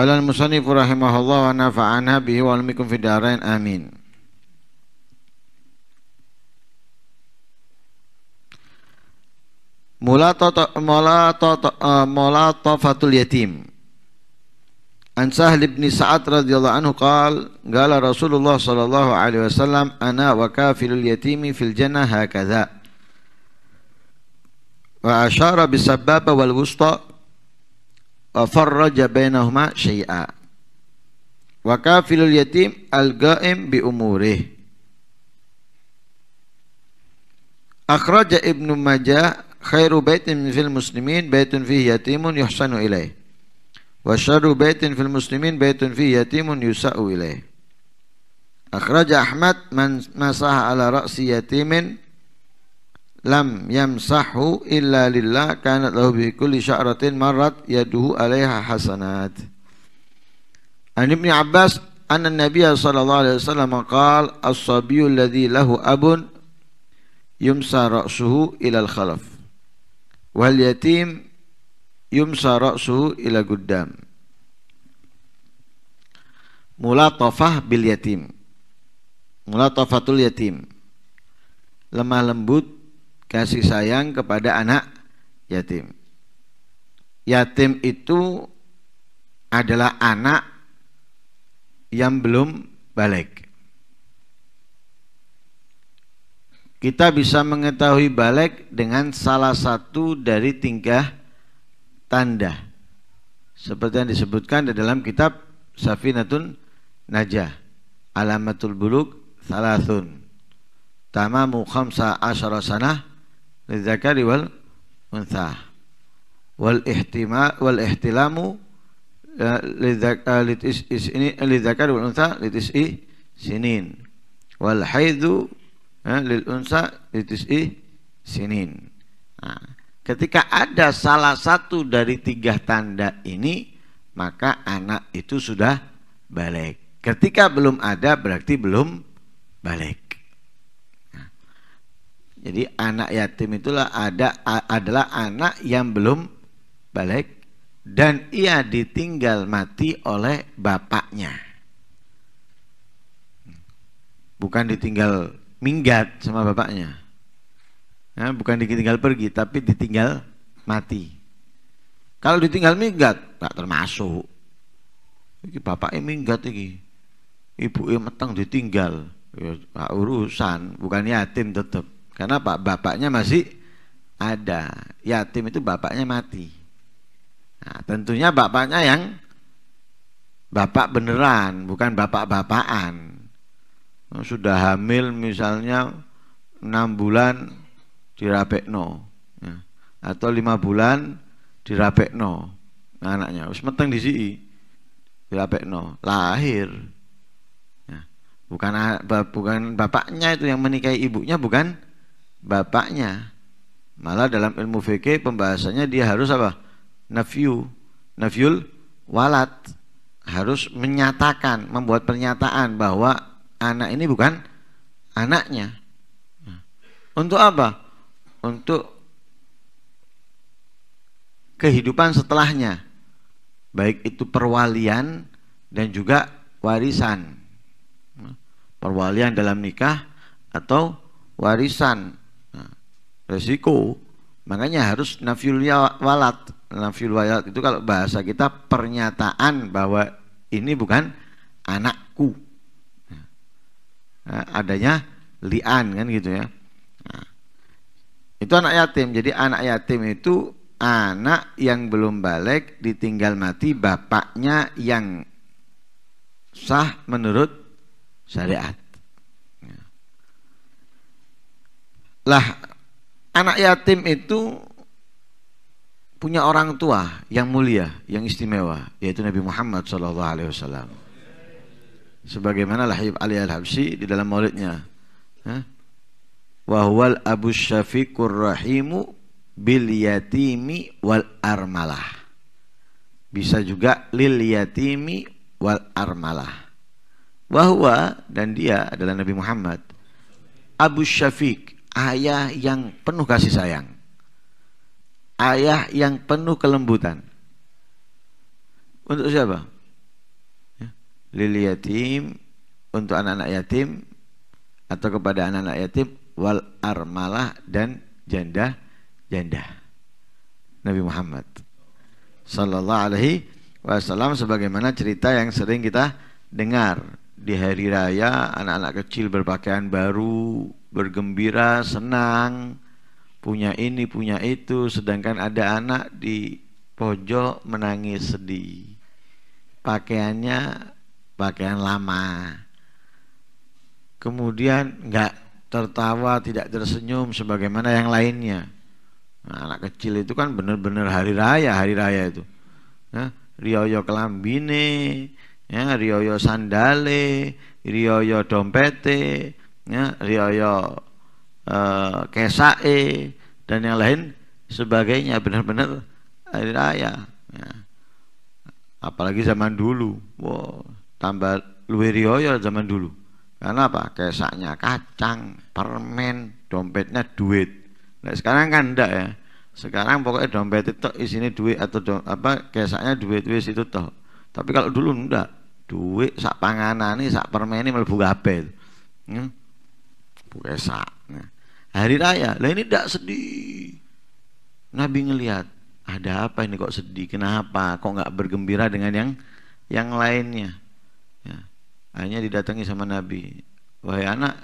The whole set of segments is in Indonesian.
سأل المصنف رحمه الله ونفعنا به وعلمكم في الدارين آمين Mulatafatul Yatim An Sahal ibn Sa'ad radhiyallahu anhu qal Gala Rasulullah sallallahu alaihi wasallam Ana wa kafilul yatimi fil jannah hakadha Wa ashara bisababa wal wusta وفرج بينهما شيئا وكافل اليتيم القائم بأموره أخرج ابن ماجه خير بيت في المسلمين بيت فيه يتيم يحسن إليه وشر بيت في المسلمين بيت فيه يتيم يساء إليه أخرج أحمد من مسح على رأس يتيم lam yamsahu illa lillah kanat lahu bi kulli sya'ratin marrat yaduhu alaiha hasanat. An Ibnu Abbas anna Nabi sallallahu alaihi wasallam qaal as-sabiyyu alladhi lahu abun yumsa ra'suhu ila al-khalaf wal yatim yumsa ra'suhu ila guddam. Mulatafah bil yatim. Mulatafatul yatim. Lemah lembut kasih sayang kepada anak yatim. Yatim itu adalah anak yang belum balik. Kita bisa mengetahui balik dengan salah satu dari tingkah tanda. Seperti yang disebutkan di dalam kitab Safinatun Najah. Alamatul Buluk Thalathun. Tamamu khamsa asyara sanah lizakari wal unsa wal ihtima wal ihtilamu eh, lizakari eh, eh, wal unsa i sinin wal haidu lil unsa i sinin nah, ketika ada salah satu dari tiga tanda ini maka anak itu sudah balik ketika belum ada berarti belum balik jadi anak yatim itulah ada adalah anak yang belum balik dan ia ditinggal mati oleh bapaknya. Bukan ditinggal minggat sama bapaknya. Ya, bukan ditinggal pergi tapi ditinggal mati. Kalau ditinggal minggat tak termasuk. Iki bapaknya minggat iki. Ibu yang matang ditinggal. Ya, urusan, bukan yatim tetap karena Pak bapaknya masih ada. Yatim itu bapaknya mati. Nah, tentunya bapaknya yang bapak beneran, bukan bapak-bapakan. Oh, sudah hamil misalnya enam bulan dirapekno ya. atau lima bulan dirapekno anaknya. harus meteng di sini dirapekno, lahir. Ya. Bukan bukan bapaknya itu yang menikahi ibunya bukan bapaknya. Malah dalam ilmu fikih pembahasannya dia harus apa? Nafyu, nafyul walat harus menyatakan, membuat pernyataan bahwa anak ini bukan anaknya. Untuk apa? Untuk kehidupan setelahnya. Baik itu perwalian dan juga warisan. Perwalian dalam nikah atau warisan resiko. Makanya harus nafiyul walat. nafiyul walat itu kalau bahasa kita pernyataan bahwa ini bukan anakku. Nah, adanya lian kan gitu ya. Nah, itu anak yatim. Jadi anak yatim itu anak yang belum balik ditinggal mati bapaknya yang sah menurut syariat. Nah, lah anak yatim itu punya orang tua yang mulia, yang istimewa, yaitu Nabi Muhammad saw. Sebagaimana Lahib Ali Al Habsyi di dalam maulidnya, wahwal Abu Syafiqur Rahimu bil yatimi wal armalah. Bisa juga lil yatimi wal armalah. Wahwa dan dia adalah Nabi Muhammad Abu Syafiq ayah yang penuh kasih sayang, ayah yang penuh kelembutan. Untuk siapa? Ya. Lili yatim, untuk anak-anak yatim atau kepada anak-anak yatim wal armalah dan janda janda. Nabi Muhammad sallallahu alaihi wasallam sebagaimana cerita yang sering kita dengar di hari raya anak-anak kecil berpakaian baru, bergembira, senang, punya ini, punya itu, sedangkan ada anak di pojok menangis sedih. Pakaiannya pakaian lama. Kemudian nggak tertawa, tidak tersenyum sebagaimana yang lainnya. Nah, anak kecil itu kan benar-benar hari raya, hari raya itu. Nah, Rioyo kelambine, ya riyoyo sandale riyoyo dompete ya riyoyo e, eh, kesae dan yang lain sebagainya benar-benar hari raya ya. apalagi zaman dulu wow tambah luwe riyoyo zaman dulu karena apa kesaknya kacang permen dompetnya duit nah sekarang kan enggak ya sekarang pokoknya dompet itu isinya duit atau do, apa kesaknya duit duit itu toh tapi kalau dulu enggak duit sak panganan ini sak permen ini kabeh hmm? sak nah. hari raya lah ini tidak sedih Nabi ngelihat ada apa ini kok sedih kenapa kok nggak bergembira dengan yang yang lainnya ya. hanya didatangi sama Nabi wahai anak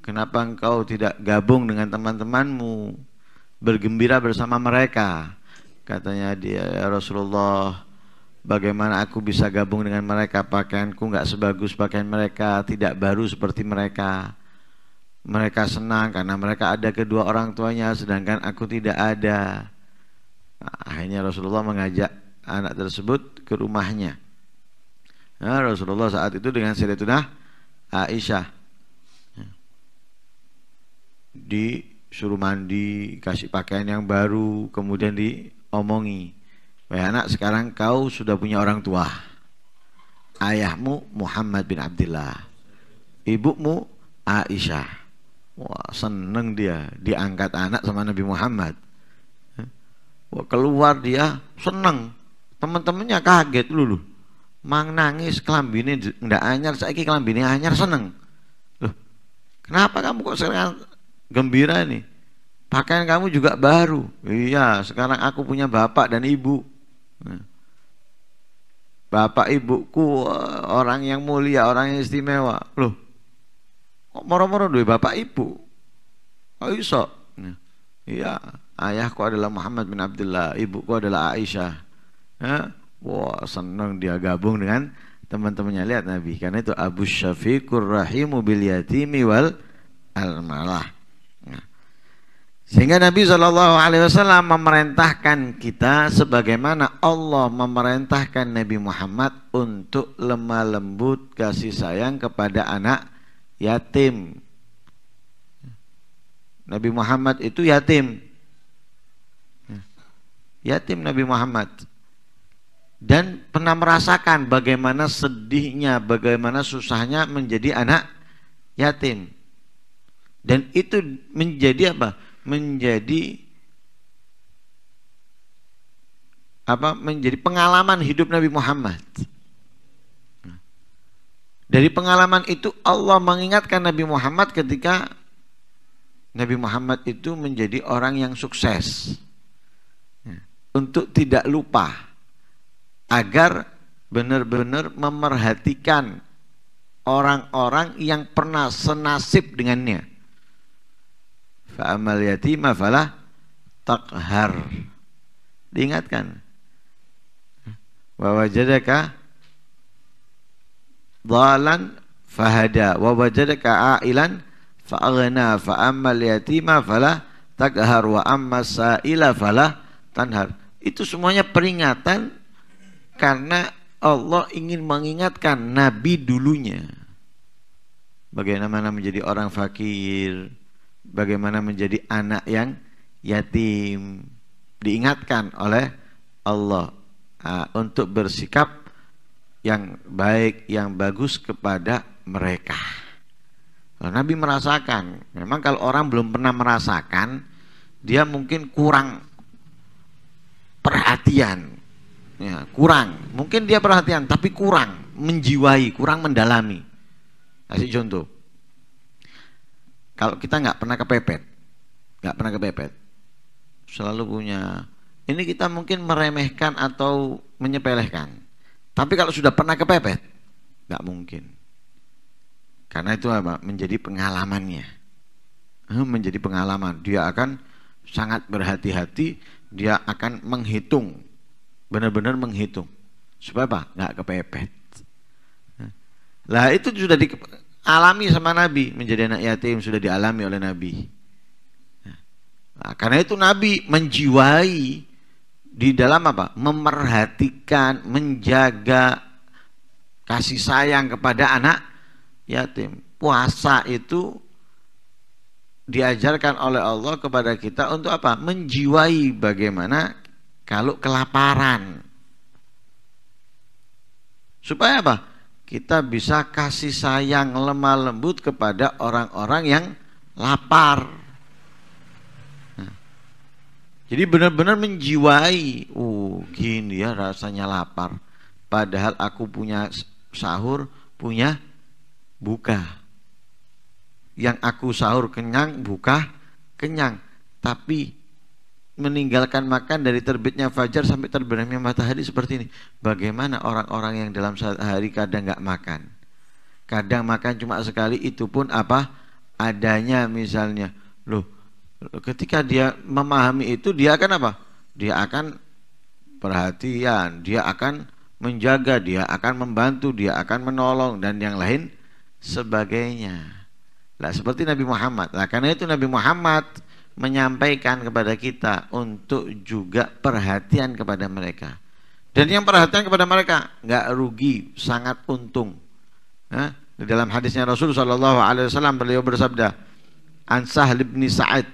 kenapa engkau tidak gabung dengan teman-temanmu bergembira bersama mereka katanya dia ya Rasulullah Bagaimana aku bisa gabung dengan mereka? Pakaianku nggak sebagus pakaian mereka, tidak baru seperti mereka. Mereka senang karena mereka ada kedua orang tuanya, sedangkan aku tidak ada. Nah, akhirnya Rasulullah mengajak anak tersebut ke rumahnya. Nah, Rasulullah saat itu dengan Sayyidatuna Aisyah ya. disuruh mandi, kasih pakaian yang baru, kemudian diomongi Wahai anak sekarang kau sudah punya orang tua Ayahmu Muhammad bin Abdullah Ibumu Aisyah Wah seneng dia Diangkat anak sama Nabi Muhammad Wah, Keluar dia seneng Teman-temannya kaget lulu Mang nangis kelambini ndak anyar Saiki kelambini anyar seneng Loh, Kenapa kamu kok sekarang gembira ini? Pakaian kamu juga baru Iya sekarang aku punya bapak dan ibu Nah. Bapak ibuku eh, orang yang mulia, orang yang istimewa. Loh, kok moro-moro duwe bapak ibu? Kok iso? Nah, iya, ayahku adalah Muhammad bin Abdullah, ibuku adalah Aisyah. Ya? Wah, senang dia gabung dengan teman-temannya lihat Nabi karena itu Abu Syafiqur Rahimu bil yatimi wal almalah sehingga Nabi Shallallahu Alaihi Wasallam memerintahkan kita sebagaimana Allah memerintahkan Nabi Muhammad untuk lemah lembut kasih sayang kepada anak yatim. Nabi Muhammad itu yatim. Yatim Nabi Muhammad. Dan pernah merasakan bagaimana sedihnya, bagaimana susahnya menjadi anak yatim. Dan itu menjadi apa? menjadi apa menjadi pengalaman hidup Nabi Muhammad. Dari pengalaman itu Allah mengingatkan Nabi Muhammad ketika Nabi Muhammad itu menjadi orang yang sukses. Untuk tidak lupa agar benar-benar memerhatikan orang-orang yang pernah senasib dengannya fa'amal yatima falah takhar diingatkan bahwa jadaka dalan fahada wa wajadaka ailan fa'aghna fa'amal yatima falah takhar wa amma sa'ila falah tanhar itu semuanya peringatan karena Allah ingin mengingatkan nabi dulunya bagaimana menjadi orang fakir bagaimana menjadi anak yang yatim diingatkan oleh Allah uh, untuk bersikap yang baik yang bagus kepada mereka nah, Nabi merasakan memang kalau orang belum pernah merasakan dia mungkin kurang perhatian ya, kurang mungkin dia perhatian tapi kurang menjiwai kurang mendalami kasih contoh kalau kita nggak pernah kepepet, nggak pernah kepepet, selalu punya. Ini kita mungkin meremehkan atau menyepelehkan. Tapi kalau sudah pernah kepepet, nggak mungkin. Karena itu apa? Menjadi pengalamannya. Menjadi pengalaman. Dia akan sangat berhati-hati. Dia akan menghitung, benar-benar menghitung. Supaya apa? Nggak kepepet. Lah itu sudah di, alami sama Nabi menjadi anak yatim sudah dialami oleh Nabi. Nah, karena itu Nabi menjiwai di dalam apa? Memerhatikan, menjaga kasih sayang kepada anak yatim. Puasa itu diajarkan oleh Allah kepada kita untuk apa? Menjiwai bagaimana kalau kelaparan. Supaya apa? kita bisa kasih sayang lemah lembut kepada orang-orang yang lapar. jadi benar-benar menjiwai. Uh, gini ya rasanya lapar. Padahal aku punya sahur, punya buka. Yang aku sahur kenyang, buka kenyang. Tapi meninggalkan makan dari terbitnya fajar sampai terbenamnya matahari seperti ini. Bagaimana orang-orang yang dalam sehari kadang nggak makan, kadang makan cuma sekali itu pun apa adanya misalnya. Loh, ketika dia memahami itu dia akan apa? Dia akan perhatian, dia akan menjaga, dia akan membantu, dia akan menolong dan yang lain sebagainya. Lah seperti Nabi Muhammad. Lah karena itu Nabi Muhammad menyampaikan kepada kita untuk juga perhatian kepada mereka. Dan yang perhatian kepada mereka nggak rugi, sangat untung. di dalam hadisnya Rasulullah SAW beliau bersabda, Ansah bin Sa'ad,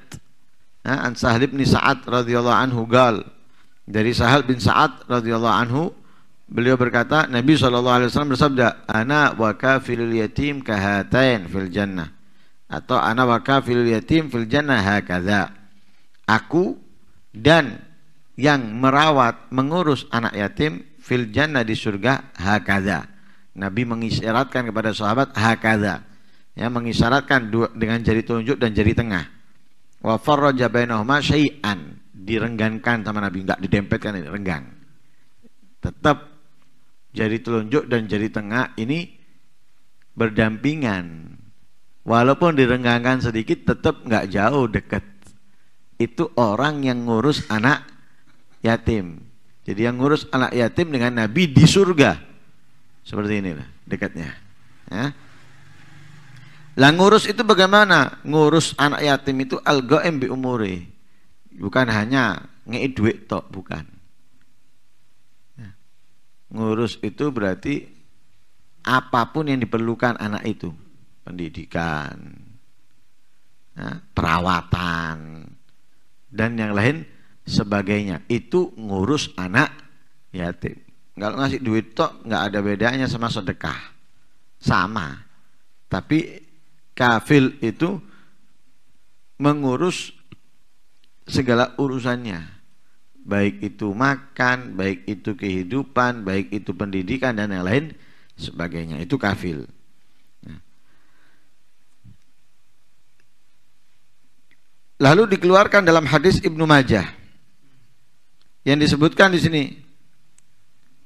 nah, Ansah bin Sa'ad radhiyallahu anhu gal dari Sahal bin Sa'ad radhiyallahu anhu beliau berkata Nabi SAW bersabda, Ana wa kafilul yatim kahatain fil jannah atau ana wa kafil yatim fil jannah hakadha. Aku dan yang merawat mengurus anak yatim fil jannah di surga hakadha. Nabi mengisyaratkan kepada sahabat hakadha. Ya mengisyaratkan dua, dengan jari telunjuk dan jari tengah. Wa farraja bainahuma syai'an. direnggangkan sama Nabi, enggak didempetkan ini, renggang. Tetap jari telunjuk dan jari tengah ini berdampingan Walaupun direnggangkan sedikit tetap nggak jauh dekat. Itu orang yang ngurus anak yatim. Jadi yang ngurus anak yatim dengan Nabi di surga. Seperti inilah dekatnya. Ya. Lah ngurus itu bagaimana? Ngurus anak yatim itu al bi umuri. Bukan hanya ngei duit tok, bukan. Ya. ngurus itu berarti apapun yang diperlukan anak itu pendidikan, ya, perawatan, dan yang lain sebagainya. Itu ngurus anak yatim. Kalau ngasih duit tok nggak ada bedanya sama sedekah, sama. Tapi kafil itu mengurus segala urusannya baik itu makan, baik itu kehidupan, baik itu pendidikan dan yang lain sebagainya. Itu kafil. lalu dikeluarkan dalam hadis Ibnu Majah yang disebutkan di sini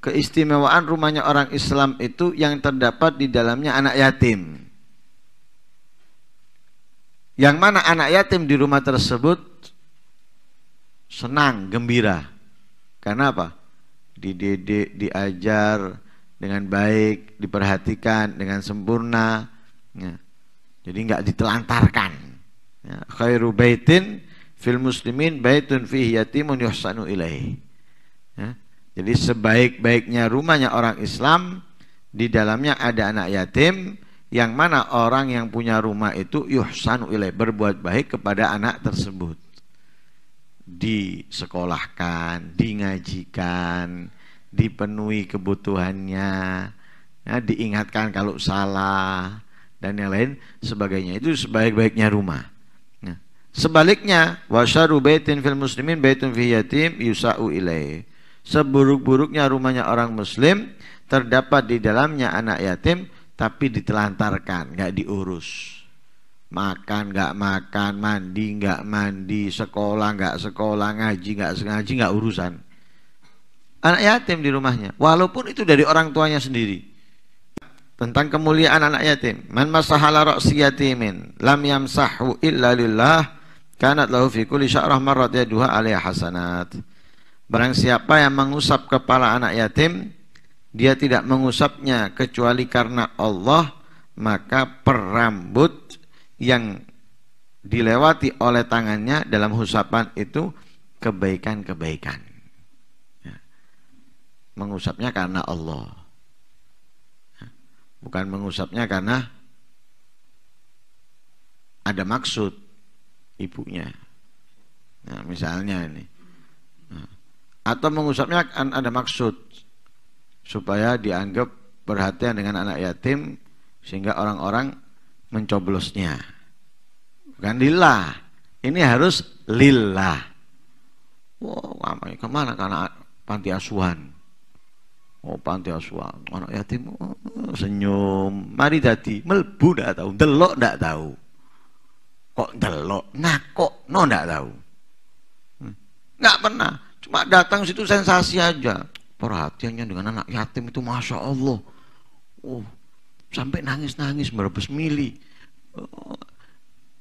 keistimewaan rumahnya orang Islam itu yang terdapat di dalamnya anak yatim yang mana anak yatim di rumah tersebut senang gembira karena apa dididik diajar dengan baik diperhatikan dengan sempurna ya. jadi nggak ditelantarkan ya, khairu baitin fil muslimin baitun fihi yatimun yuhsanu ilaihi ya, jadi sebaik-baiknya rumahnya orang Islam di dalamnya ada anak yatim yang mana orang yang punya rumah itu yuhsanu ilaihi berbuat baik kepada anak tersebut disekolahkan, dingajikan, dipenuhi kebutuhannya, ya, diingatkan kalau salah dan yang lain sebagainya itu sebaik-baiknya rumah. Sebaliknya, wasyaru baitin fil muslimin baitun fi yatim yusa'u ilai Seburuk-buruknya rumahnya orang muslim terdapat di dalamnya anak yatim tapi ditelantarkan, nggak diurus. Makan nggak makan, mandi nggak mandi, sekolah nggak sekolah, ngaji nggak ngaji nggak urusan. Anak yatim di rumahnya, walaupun itu dari orang tuanya sendiri tentang kemuliaan anak yatim man masahala ra'si yatimin lam yamsahu illa lillah Kanat lahu fi kulli sya'rah marrat duha alaiha hasanat. Barang siapa yang mengusap kepala anak yatim, dia tidak mengusapnya kecuali karena Allah, maka perambut yang dilewati oleh tangannya dalam usapan itu kebaikan-kebaikan. Ya. Mengusapnya karena Allah. Ya. Bukan mengusapnya karena ada maksud ibunya. Nah, misalnya ini. Nah, atau mengusapnya ada maksud supaya dianggap perhatian dengan anak yatim sehingga orang-orang mencoblosnya. Bukan lillah. Ini harus lillah. Wow, kemana Karena panti asuhan? Oh panti asuhan, anak yatim oh, senyum. Mari tadi melbu tidak tahu, delok tidak tahu kok delok kok no ndak tahu hmm. nggak pernah cuma datang situ sensasi aja perhatiannya dengan anak yatim itu masya Allah oh sampai nangis nangis merebus mili oh,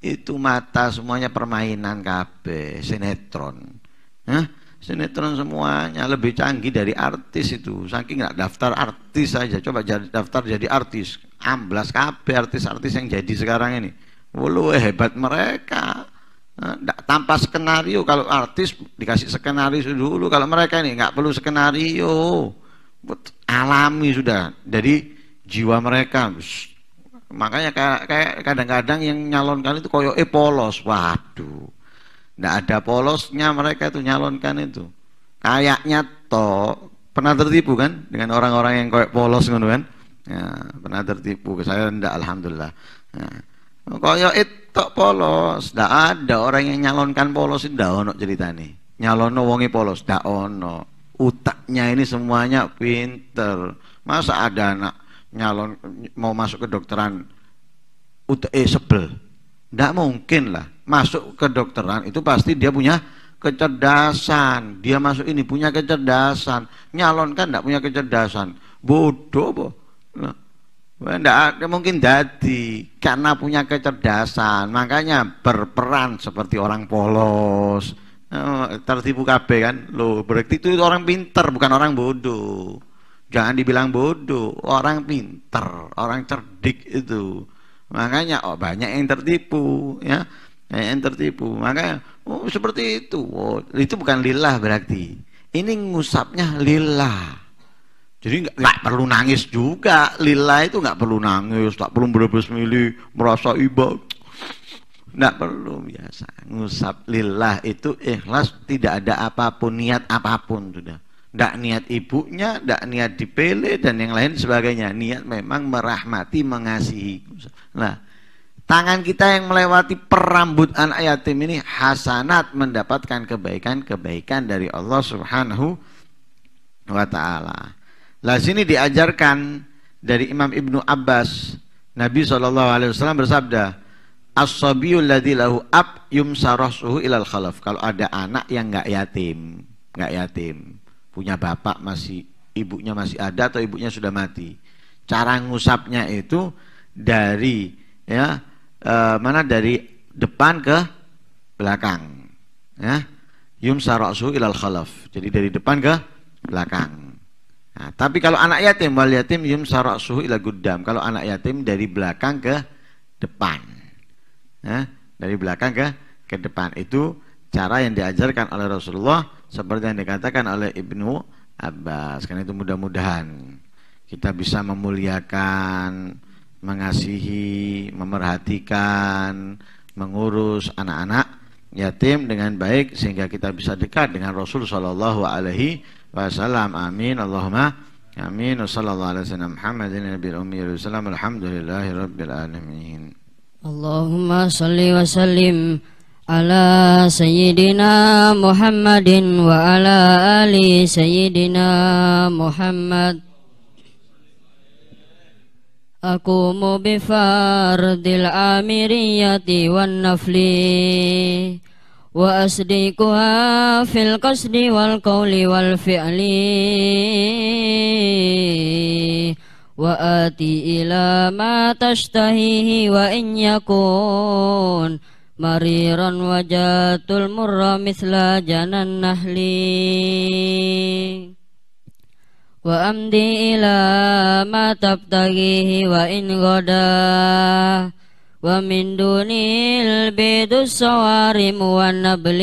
itu mata semuanya permainan KB sinetron Hah? sinetron semuanya lebih canggih dari artis itu saking nggak daftar artis saja coba jadi daftar jadi artis amblas KB artis-artis yang jadi sekarang ini Wulu eh, hebat mereka. Eh, nggak, tanpa skenario kalau artis dikasih skenario dulu kalau mereka ini nggak perlu skenario alami sudah jadi jiwa mereka makanya kayak kadang-kadang yang nyalonkan itu koyo eh polos waduh nggak ada polosnya mereka itu nyalonkan itu kayaknya toh pernah tertipu kan dengan orang-orang yang koyo polos kan ya, pernah tertipu saya ndak alhamdulillah ya Kaya itu polos, ndak ada orang yang nyalonkan polos itu ndak ono nih, Nyalon wonge polos ndak ono. Utaknya ini semuanya pinter. Masa ada anak nyalon mau masuk ke dokteran utak eh sebel. Ndak mungkin lah. Masuk ke dokteran itu pasti dia punya kecerdasan. Dia masuk ini punya kecerdasan. Nyalonkan ndak punya kecerdasan. Bodoh boh. Nah, Nggak, mungkin jadi karena punya kecerdasan makanya berperan seperti orang polos oh, tertipu kabeh kan lo berarti itu orang pinter bukan orang bodoh jangan dibilang bodoh orang pinter orang cerdik itu makanya oh, banyak yang tertipu ya banyak yang tertipu makanya oh, seperti itu oh, itu bukan lillah berarti ini ngusapnya lillah jadi nggak perlu nangis juga. Lila itu nggak perlu nangis, tak perlu berbes mili merasa iba. Nggak perlu biasa. Ngusap lila itu ikhlas, tidak ada apapun niat apapun sudah. Tidak niat ibunya, tidak niat dipele dan yang lain sebagainya. Niat memang merahmati, mengasihi. Nah, tangan kita yang melewati perambut anak yatim ini hasanat mendapatkan kebaikan-kebaikan dari Allah Subhanahu wa taala. Lah sini diajarkan dari Imam Ibnu Abbas, Nabi SAW Alaihi Wasallam bersabda ladzi lahu ab yumsarasuhu ilal khalaf. Kalau ada anak yang nggak yatim, nggak yatim, punya bapak masih ibunya masih ada atau ibunya sudah mati. Cara ngusapnya itu dari ya e, mana dari depan ke belakang. Ya. Yumsarasuhu ilal khalaf. Jadi dari depan ke belakang. Nah, tapi kalau anak yatim wal yatim yum saraksuhu ila gudam. Kalau anak yatim dari belakang ke depan. Nah, dari belakang ke ke depan itu cara yang diajarkan oleh Rasulullah seperti yang dikatakan oleh Ibnu Abbas. Karena itu mudah-mudahan kita bisa memuliakan, mengasihi, memerhatikan, mengurus anak-anak yatim dengan baik sehingga kita bisa dekat dengan Rasul Shallallahu alaihi وسلم آمين اللهم آمين وصلى الله على سيدنا محمد النبي الأمي وسلم الحمد لله رب العالمين اللهم صل وسلم على سيدنا محمد وعلى آل سيدنا محمد أقوم بفرض الآمرية والنفل wa asdiquha fil qasdi wal qawli wal fi'li wa ati ila ma tashtahihi wa in yakun mariran wajatul murra mithla janan nahli wa amdi ila ma tabtagihi wa in ghadah ومن دون البيض الصوارم والنبل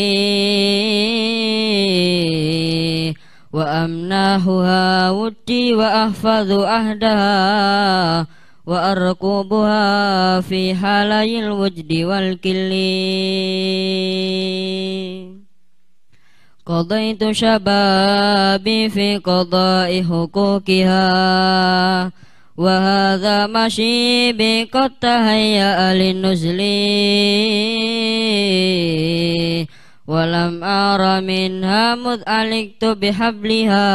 وأمناهها ودي وأحفظ أهدها وأرقبها في حالي الوجد والكل قضيت شبابي في قضاء حقوقها وهذا مشيبي قد تهيأ للنزل ولم أر منها مذ ألقت بحبلها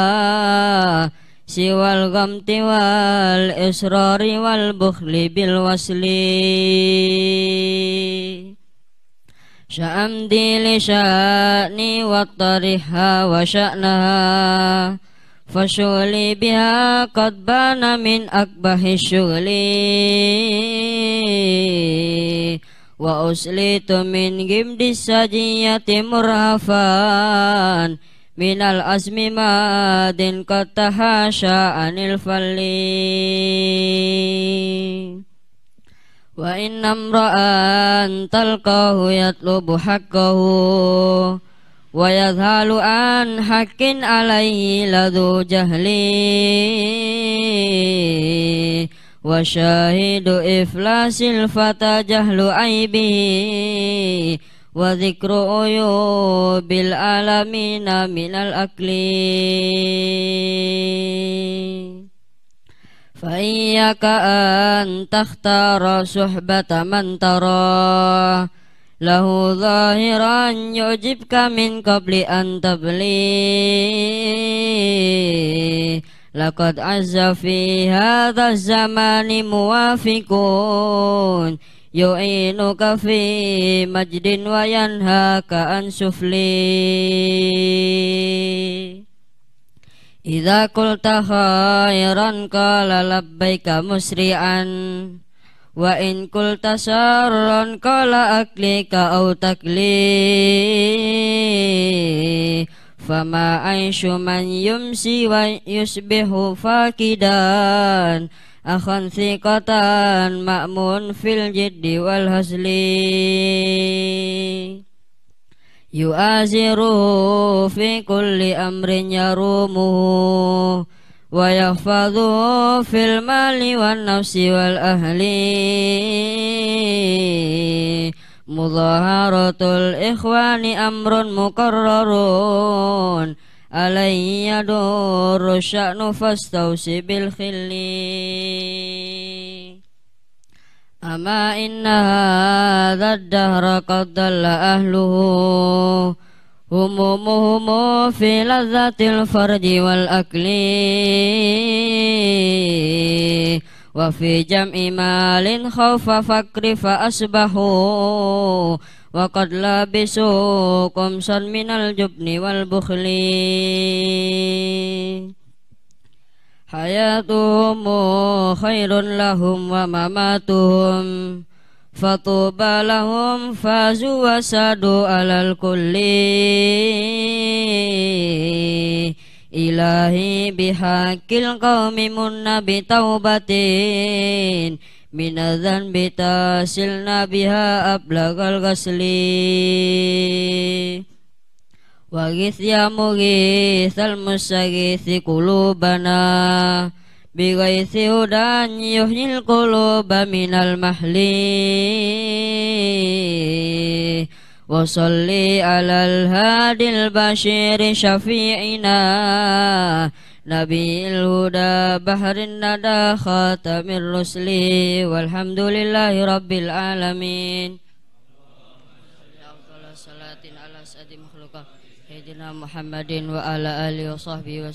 سوى الغمت والإصرار والبخل بالوصل شأمدي لشأني واطرحها وشأنها Fasyuli biha qadbana min akbahi syuli Wa uslitu min gimdi sajiyati murhafan Min al asmi madin kataha sya'anil falli Wa innam ra'an talqahu yatlubu haqqahu ويظهر عن حق عليه لذو جهل وشاهد إفلاس الفتى جهل عيبه وذكر عيوب العالمين من الأكل فإياك أن تختار صحبة من تراه lahu zahiran yujibka min qabli an tabli laqad azza fi hadha zaman muwafiqun yu'inu ka fi majdin wa yanha an sufli idza qultaha iran qala labbaika musri'an wa in qulta syarran kala aklika au takli fama aishu man yumsi wa yusbihu fakidan akhan thiqatan ma'mun fil jiddi wal hasli yu'aziru fi kulli amrin yarumuhu ويحفظه في المال والنفس والأهل مظاهرة الإخوان أمر مقرر علي يدور الشأن فاستوصي بالخل أما إن هذا الدهر قد ضل أهله Umumuhumu fi lazatil farji wal akli Wa fi jam'i malin khawfa fakri fa asbahu Wa qad labisu kumsan minal jubni wal bukhli Hayatuhumu khairun lahum wa mamatuhum Hayatuhumu فطوبى لهم فازوا وسادوا على الكل إلهي بحق القوم منا بتوبة من الذنب تصلنا بها أبلغ الغسل وغث يا مغيث المستغيث قلوبنا Bigaisi hudan yuhnil kuluba minal mahli Wa salli ala al-hadil bashir syafi'ina Nabi al-huda baharin rusli Walhamdulillahi alamin Muhammadin wa ala alihi wa sahbihi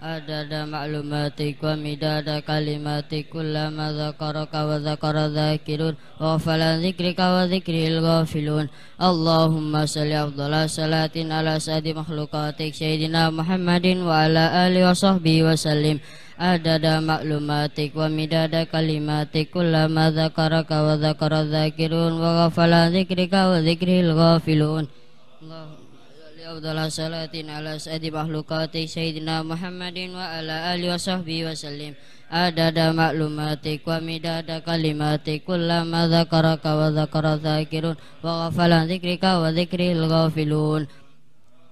adada maklumatik, wa midada kalimatik kullama zakaraka wa zakara zakirun wa fala zikrika wa zikri ilghafilun Allahumma salli afdala salatin ala sadi makhlukatik Sayyidina Muhammadin wa ala alihi wa sahbihi wa sallim adada ma'lumatik wa midada kalimatik kullama zakaraka wa zakara zakirun wa fala zikrika wa zikri ilghafilun Allahumma أفضل الصلاة على سيد مخلوقات سيدنا محمد وعلى آله وصحبه وسلم عدد معلوماتك ومداد كلماتك كلما ذكرك وذكر الذاكرون وغفل عن ذكرك وذكر الغافلون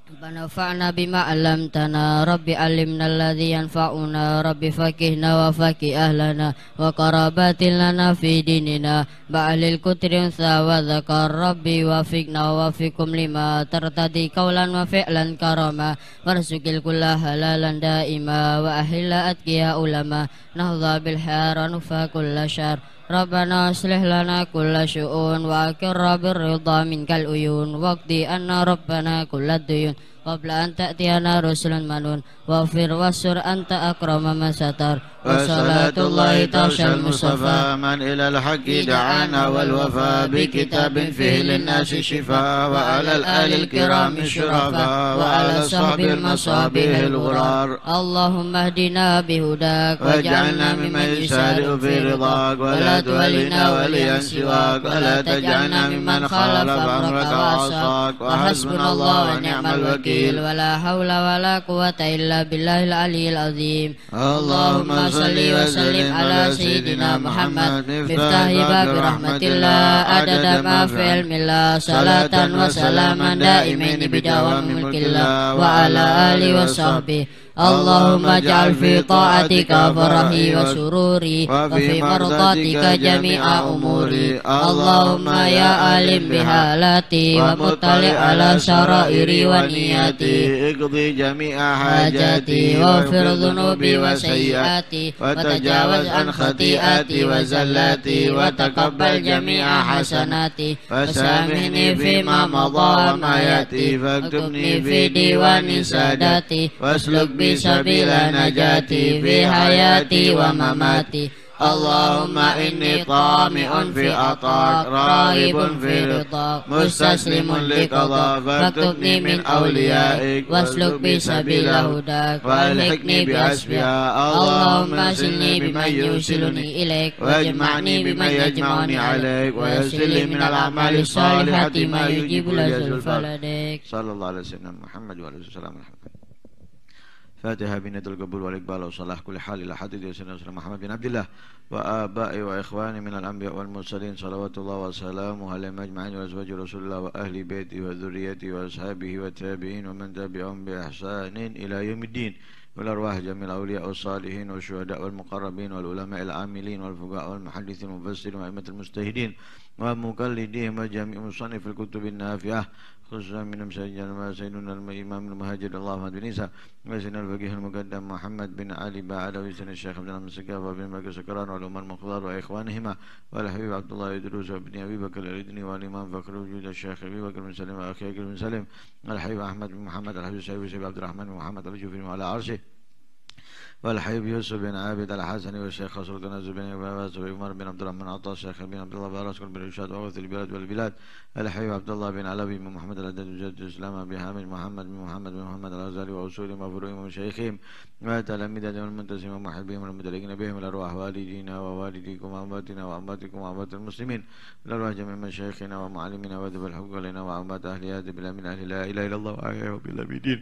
Rabbana bima alam tana Rabbi alimna alladhi yanfa'una Rabbi faqihna wa fakih ahlana Wa karabatin lana fi dinina Ba'alil kutri unsa wa zakar Rabbi wa fiqna wa fiqum lima Tartadi kaulan wa fi'lan karama Warsukil kulla halalan da'ima Wa ahila atkiya ulama Nahza bilhara nufa kulla syar Rabbana aslih lana kulla syu'un wa akirra min minkal uyun waqdi anna rabbana kulla duyun wa bla anta tiana rusulun manun wafir wasur anta akroma masatar وصلاة الله تغشى المصطفى من إلى الحق دعانا والوفاء بكتاب فيه للناس شفاء وعلى الآل الكرام الشرفاء وعلى الصحب المصابيح الغرار اللهم اهدنا بهداك واجعلنا ممن يسارع في رضاك ولا تولنا وليا سواك ولا تجعلنا ممن خالف أمرك وعصاك وحسبنا الله ونعم الوكيل ولا حول ولا قوة إلا بالله العلي العظيم اللهم وصلي وسلم على سيدنا محمد مفتاح باب رحمة الله عدد ما في علم الله صلاة وسلاما دائمين بدوام ملك الله وعلى آله وصحبه اللهم اجعل في طاعتك فرحي وسروري وفي مرضاتك جميع أموري اللهم يا عالم بحالاتي ومطلع على سرائري ونياتي اقضي جميع حاجاتي واغفر ذنوبي وسيئاتي وتجاوز عن خطيئاتي وزلاتي وتقبل جميع حسناتي وسامحني فيما مضى وما ياتي فاكتبني في ديوان ساداتي واسلك بي سبيل نجاتي في حياتي ومماتي اللهم إني طامع في عطاك راغب في رضاك مستسلم لقضاك فاكتبني من أوليائك واسلك بي سبيل هداك والحقني بأسبياء اللهم سلني بمن يوصلني إليك واجمعني بمن يجمعني عليك ويسر لي من الأعمال الصالحة ما يجيب لزلف لديك صلى الله على سيدنا محمد وعلى آله وسلم الحمد فاتحة بند القبول والإقبال وصلاح كل حال إلى حديث سيدنا محمد بن عبد الله وآبائي وإخواني من الأنبياء والمرسلين صلوات الله وسلامه على أجمعين وأزواج رسول الله وأهل بيته وذريته وأصحابه والتابعين ومن تبعهم بإحسان إلى يوم الدين والأرواح جميع الأولياء والصالحين والشهداء والمقربين والعلماء العاملين والفقهاء والمحدثين والمفسرين وأئمة المجتهدين wa mukallidihim wa jami'i musannifil kutubin nafiah khususnya minum sayyidina wa sayyidina al imam al-mahajir Allah wa dunisa wa sayyidina Muhammad bin Ali ba'ala wa sayyidina al-shaykh abdina al-masikah wa bin bagi sekarang wa lumar wa ikhwanihima wa al-habib abdullah idrus wa bini abib akal wal imam Fakhrul wujud al-shaykh abib bin salim akhi akal bin salim wal habib ahmad bin muhammad al-habib sayyidina al-shaykh abdurrahman bin muhammad al-jufir wa al والحبيب يوسف بن عابد الحسني والشيخ خسر الكنز بن عباس عمر بن عبد الرحمن عطا الشيخ بن عبد الله بارس بن رشاد وغوث البلاد والبلاد الحبيب عبد الله بن علوي بن محمد العدد مجدد الاسلام حامد محمد بن محمد بن محمد الغزالي واصولهم وفروعهم ومشايخهم وتلاميذهم المنتسبين ومحبهم والمدركين بهم الارواح والدينا ووالديكم وامواتنا وامواتكم واموات المسلمين الارواح جميع مشايخنا ومعلمنا وذب الحق لنا وامات اهل هذا بلا من اهل لا اله الا الله واحياهم بالامدين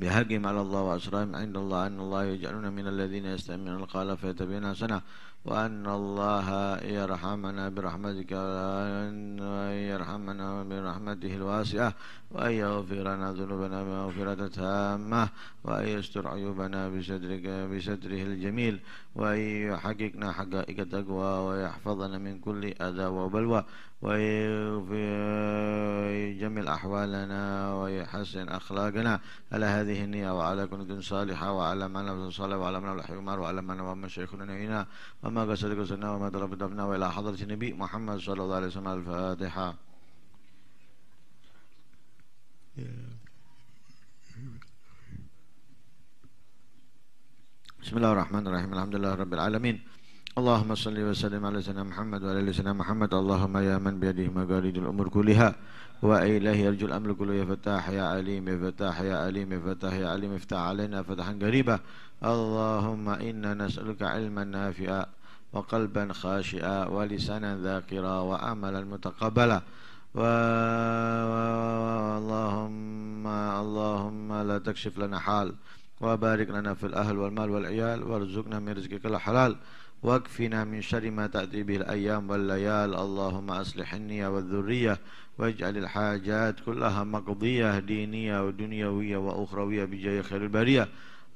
بهجم على الله وأسرائهم عند الله أن الله يجعلنا من الذين يستمعون القول فيتبعون حسنه وأن الله يرحمنا برحمتك وأن يرحمنا برحمته الواسعة وأن يغفر لنا ذنوبنا مغفرة تامة وأن يستر عيوبنا بسترك بستره الجميل وأن يحققنا حقائق التقوى ويحفظنا من كل أذى وبلوى ويجمل أحوالنا ويحسن أخلاقنا على هذه النية وعلى كنة صالحة وعلى من صالح وعلى من نفس حمار وعلى ما نفس شيخنا نبينا وما قصدك وسنا وما تربطنا وإلى حضرة النبي محمد صلى الله عليه وسلم الفاتحة بسم الله الرحمن الرحيم الحمد لله رب العالمين اللهم صل وسلم على سيدنا محمد وعلى ال سيدنا محمد اللهم يا من بيده مقاليد الامور كلها واله يرجو الامر كله يا فتاح يا عليم يا فتاح يا عليم يا فتاح يا عليم افتح علينا فتحا قريبا اللهم انا نسالك علما نافعا وقلبا خاشئا ولسانا ذاكرا وعملا متقبلا اللهم اللهم لا تكشف لنا حال وبارك لنا في الأهل والمال والعيال وارزقنا من رزقك الحلال واكفنا من شر ما تأتي به الأيام والليال اللهم أصلح النية والذرية واجعل الحاجات كلها مقضية دينية ودنيوية وأخروية بجاه خير البرية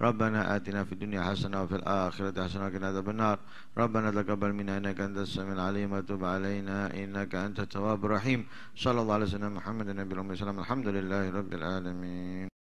ربنا آتنا في الدنيا حسنة وفي الآخرة حسنة وقنا عذاب النار ربنا تقبل منا إنك أنت السميع العليم وتب علينا إنك أنت التواب الرحيم صلى الله على سيدنا محمد النبي صلى الله عليه وسلم الحمد لله رب العالمين